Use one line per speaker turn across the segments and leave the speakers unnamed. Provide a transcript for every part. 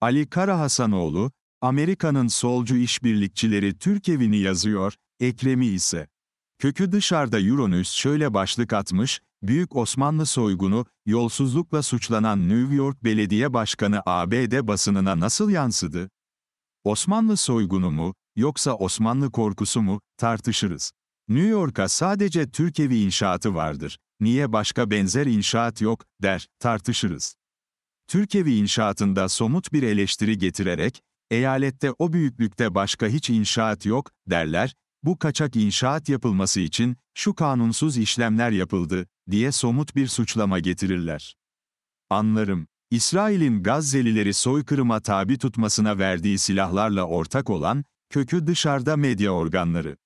Ali Kara Hasanoğlu Amerika'nın solcu işbirlikçileri Türkevini yazıyor, Ekrem'i ise. Kökü dışarıda Euronüs şöyle başlık atmış, Büyük Osmanlı soygunu, yolsuzlukla suçlanan New York Belediye Başkanı ABD basınına nasıl yansıdı? Osmanlı soygunu mu, yoksa Osmanlı korkusu mu, tartışırız. New York'a sadece Türkevi inşaatı vardır, niye başka benzer inşaat yok, der, tartışırız. Türkevi inşaatında somut bir eleştiri getirerek, eyalette o büyüklükte başka hiç inşaat yok, derler, bu kaçak inşaat yapılması için şu kanunsuz işlemler yapıldı, diye somut bir suçlama getirirler. Anlarım, İsrail'in Gazze'lileri soykırıma tabi tutmasına verdiği silahlarla ortak olan, kökü dışarıda medya organları.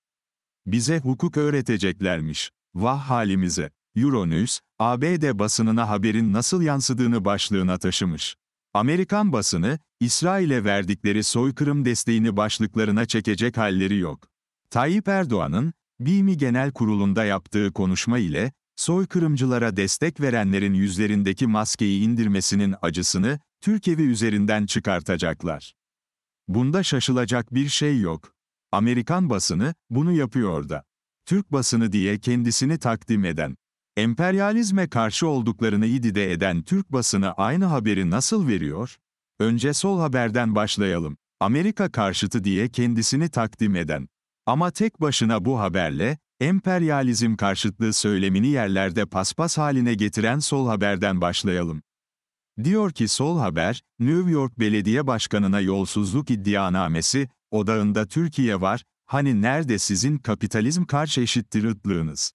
Bize hukuk öğreteceklermiş, vah halimize. Euronews, ABD basınına haberin nasıl yansıdığını başlığına taşımış. Amerikan basını, İsrail'e verdikleri soykırım desteğini başlıklarına çekecek halleri yok. Tayyip Erdoğan'ın, BİM'i Genel Kurulu'nda yaptığı konuşma ile, soykırımcılara destek verenlerin yüzlerindeki maskeyi indirmesinin acısını, Türk üzerinden çıkartacaklar. Bunda şaşılacak bir şey yok. Amerikan basını, bunu yapıyor da. Türk basını diye kendisini takdim eden, Emperyalizme karşı olduklarını idide eden Türk basını aynı haberi nasıl veriyor? Önce sol haberden başlayalım. Amerika karşıtı diye kendisini takdim eden. Ama tek başına bu haberle, emperyalizm karşıtlığı söylemini yerlerde paspas haline getiren sol haberden başlayalım. Diyor ki sol haber, New York Belediye Başkanı'na yolsuzluk iddianamesi, odağında Türkiye var, hani nerede sizin kapitalizm karşı eşittir ıtlığınız?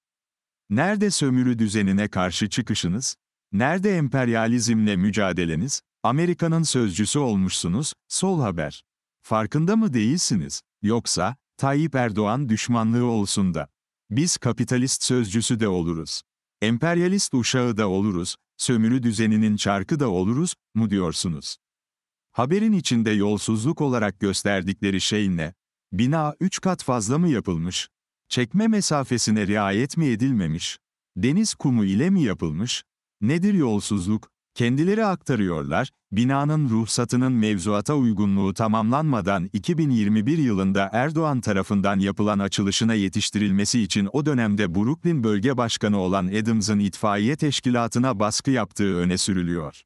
Nerede sömürü düzenine karşı çıkışınız? Nerede emperyalizmle mücadeleniz? Amerika'nın sözcüsü olmuşsunuz, sol haber. Farkında mı değilsiniz? Yoksa, Tayyip Erdoğan düşmanlığı olsun da. Biz kapitalist sözcüsü de oluruz. Emperyalist uşağı da oluruz, sömürü düzeninin çarkı da oluruz, mu diyorsunuz? Haberin içinde yolsuzluk olarak gösterdikleri şey ne? Bina üç kat fazla mı yapılmış? çekme mesafesine riayet mi edilmemiş, deniz kumu ile mi yapılmış, nedir yolsuzluk, kendileri aktarıyorlar, binanın ruhsatının mevzuata uygunluğu tamamlanmadan 2021 yılında Erdoğan tarafından yapılan açılışına yetiştirilmesi için o dönemde Brooklyn Bölge Başkanı olan Adams'ın itfaiye teşkilatına baskı yaptığı öne sürülüyor.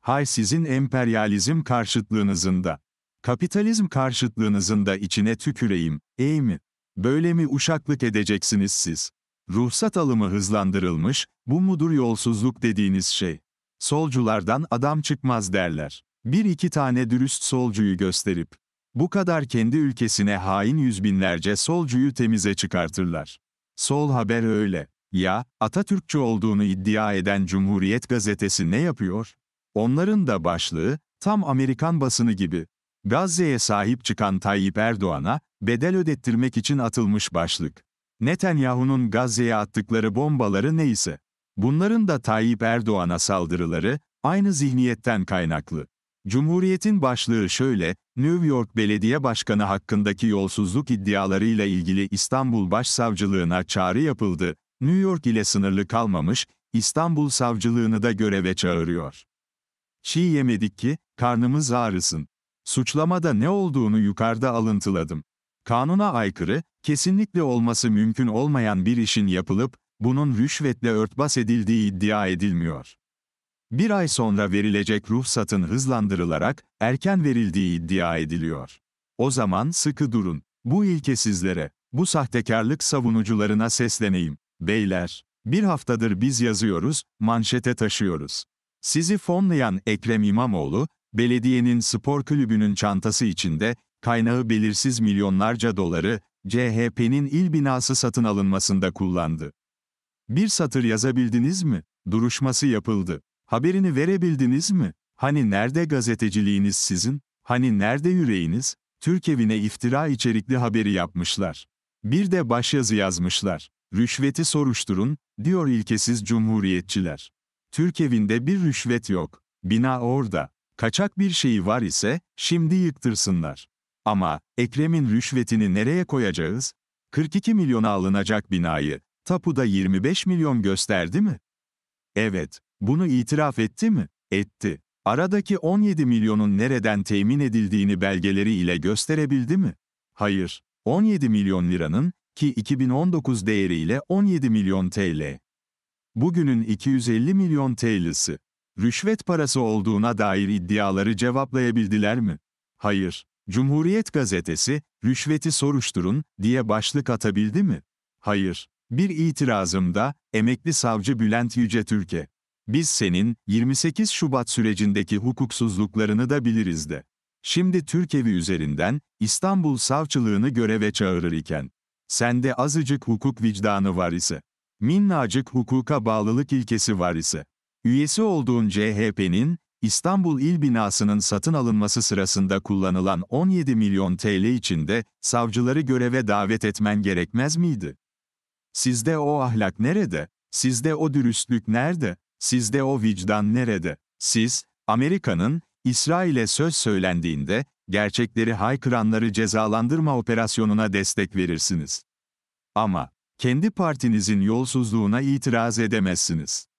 Hay sizin emperyalizm karşıtlığınızın da, kapitalizm karşıtlığınızın da içine tüküreyim, ey mi? Böyle mi uşaklık edeceksiniz siz? Ruhsat alımı hızlandırılmış, bu mudur yolsuzluk dediğiniz şey? Solculardan adam çıkmaz derler. Bir iki tane dürüst solcuyu gösterip, bu kadar kendi ülkesine hain yüz binlerce solcuyu temize çıkartırlar. Sol haber öyle. Ya, Atatürkçü olduğunu iddia eden Cumhuriyet gazetesi ne yapıyor? Onların da başlığı, tam Amerikan basını gibi. Gazze'ye sahip çıkan Tayyip Erdoğan'a, bedel ödettirmek için atılmış başlık. Netanyahu'nun Gazze'ye attıkları bombaları neyse, bunların da Tayyip Erdoğan'a saldırıları aynı zihniyetten kaynaklı. Cumhuriyet'in başlığı şöyle, New York Belediye Başkanı hakkındaki yolsuzluk iddialarıyla ilgili İstanbul Başsavcılığına çağrı yapıldı, New York ile sınırlı kalmamış, İstanbul Savcılığını da göreve çağırıyor. Çiğ yemedik ki, karnımız ağrısın. Suçlamada ne olduğunu yukarıda alıntıladım. Kanuna aykırı, kesinlikle olması mümkün olmayan bir işin yapılıp, bunun rüşvetle örtbas edildiği iddia edilmiyor. Bir ay sonra verilecek ruhsatın hızlandırılarak, erken verildiği iddia ediliyor. O zaman sıkı durun. Bu ilke sizlere, bu sahtekarlık savunucularına sesleneyim. Beyler, bir haftadır biz yazıyoruz, manşete taşıyoruz. Sizi fonlayan Ekrem İmamoğlu, belediyenin spor kulübünün çantası içinde kaynağı belirsiz milyonlarca doları, CHP'nin il binası satın alınmasında kullandı. Bir satır yazabildiniz mi? Duruşması yapıldı. Haberini verebildiniz mi? Hani nerede gazeteciliğiniz sizin? Hani nerede yüreğiniz? Türk evine iftira içerikli haberi yapmışlar. Bir de başyazı yazmışlar. Rüşveti soruşturun, diyor ilkesiz cumhuriyetçiler. Türk evinde bir rüşvet yok. Bina orada. Kaçak bir şeyi var ise, şimdi yıktırsınlar. Ama, Ekrem'in rüşvetini nereye koyacağız? 42 milyona alınacak binayı, tapuda 25 milyon gösterdi mi? Evet, bunu itiraf etti mi? Etti. Aradaki 17 milyonun nereden temin edildiğini belgeleri ile gösterebildi mi? Hayır. 17 milyon liranın, ki 2019 değeriyle 17 milyon TL. Bugünün 250 milyon TL'si. Rüşvet parası olduğuna dair iddiaları cevaplayabildiler mi? Hayır. Cumhuriyet gazetesi, rüşveti soruşturun diye başlık atabildi mi? Hayır. Bir itirazımda, emekli savcı Bülent Yüce Türkiye. Biz senin 28 Şubat sürecindeki hukuksuzluklarını da biliriz de. Şimdi Türkevi üzerinden İstanbul savcılığını göreve çağırır iken, sende azıcık hukuk vicdanı var ise, minnacık hukuka bağlılık ilkesi var ise, üyesi olduğun CHP'nin İstanbul İl Binası'nın satın alınması sırasında kullanılan 17 milyon TL içinde de savcıları göreve davet etmen gerekmez miydi? Sizde o ahlak nerede? Sizde o dürüstlük nerede? Sizde o vicdan nerede? Siz, Amerika'nın, İsrail'e söz söylendiğinde, gerçekleri haykıranları cezalandırma operasyonuna destek verirsiniz. Ama, kendi partinizin yolsuzluğuna itiraz edemezsiniz.